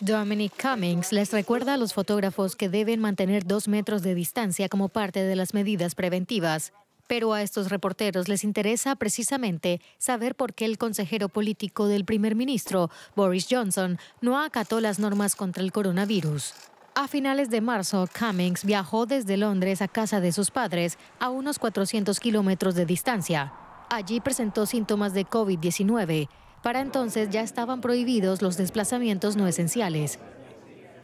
Dominic Cummings les recuerda a los fotógrafos que deben mantener dos metros de distancia como parte de las medidas preventivas. Pero a estos reporteros les interesa precisamente saber por qué el consejero político del primer ministro, Boris Johnson, no acató las normas contra el coronavirus. A finales de marzo, Cummings viajó desde Londres a casa de sus padres, a unos 400 kilómetros de distancia. Allí presentó síntomas de COVID-19. Para entonces ya estaban prohibidos los desplazamientos no esenciales.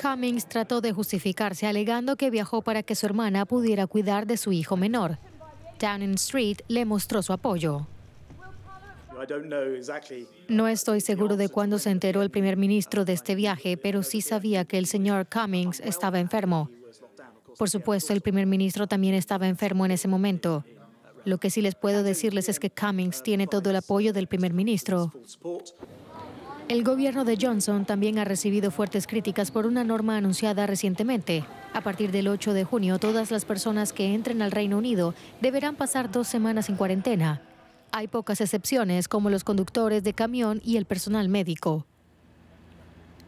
Cummings trató de justificarse alegando que viajó para que su hermana pudiera cuidar de su hijo menor. Downing Street le mostró su apoyo. No estoy seguro de cuándo se enteró el primer ministro de este viaje, pero sí sabía que el señor Cummings estaba enfermo. Por supuesto, el primer ministro también estaba enfermo en ese momento. Lo que sí les puedo decirles es que Cummings tiene todo el apoyo del primer ministro. El gobierno de Johnson también ha recibido fuertes críticas por una norma anunciada recientemente. A partir del 8 de junio, todas las personas que entren al Reino Unido deberán pasar dos semanas en cuarentena. Hay pocas excepciones, como los conductores de camión y el personal médico.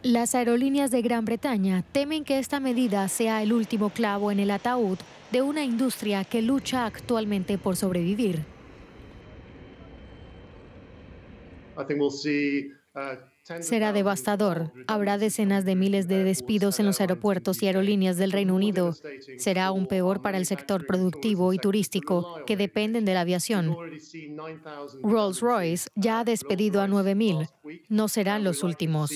Las aerolíneas de Gran Bretaña temen que esta medida sea el último clavo en el ataúd de una industria que lucha actualmente por sobrevivir. I think será devastador. Habrá decenas de miles de despidos en los aeropuertos y aerolíneas del Reino Unido. Será aún peor para el sector productivo y turístico, que dependen de la aviación. Rolls-Royce ya ha despedido a 9.000. No serán los últimos.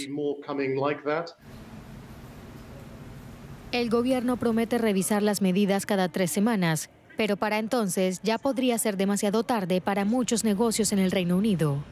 El gobierno promete revisar las medidas cada tres semanas, pero para entonces ya podría ser demasiado tarde para muchos negocios en el Reino Unido.